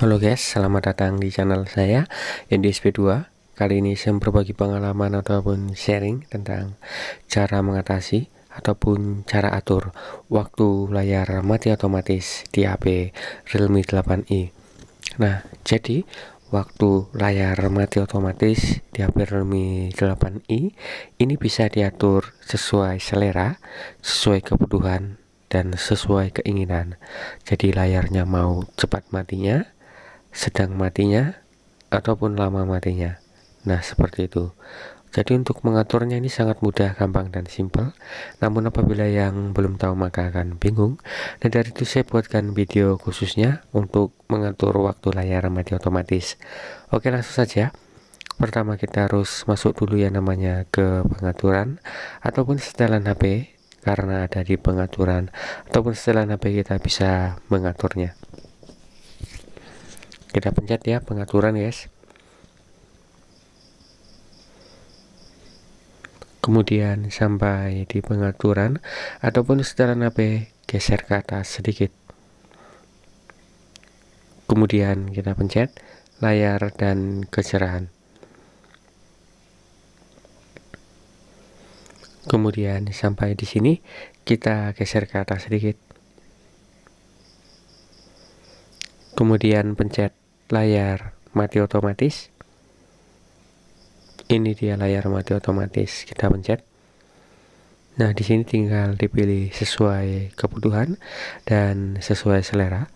Halo guys, selamat datang di channel saya NDSP2 Kali ini saya berbagi pengalaman ataupun sharing tentang cara mengatasi ataupun cara atur waktu layar mati otomatis di HP Realme 8i Nah, jadi waktu layar mati otomatis di HP Realme 8i ini bisa diatur sesuai selera, sesuai kebutuhan dan sesuai keinginan. Jadi layarnya mau cepat matinya, sedang matinya ataupun lama matinya. Nah, seperti itu. Jadi untuk mengaturnya ini sangat mudah, gampang, dan simple. Namun apabila yang belum tahu maka akan bingung. Dan dari itu saya buatkan video khususnya untuk mengatur waktu layar mati otomatis. Oke langsung saja. Pertama kita harus masuk dulu ya namanya ke pengaturan ataupun setelan HP karena ada di pengaturan ataupun setelan HP kita bisa mengaturnya kita pencet ya pengaturan guys kemudian sampai di pengaturan ataupun setelan HP geser ke atas sedikit kemudian kita pencet layar dan kecerahan kemudian sampai di sini kita geser ke atas sedikit kemudian pencet layar mati otomatis ini dia layar mati otomatis kita pencet nah di sini tinggal dipilih sesuai kebutuhan dan sesuai selera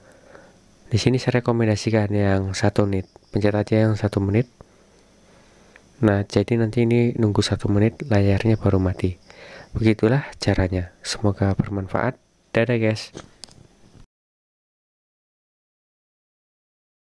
di sini saya rekomendasikan yang satu menit pencet aja yang satu menit nah jadi nanti ini nunggu satu menit layarnya baru mati begitulah caranya semoga bermanfaat dadah guys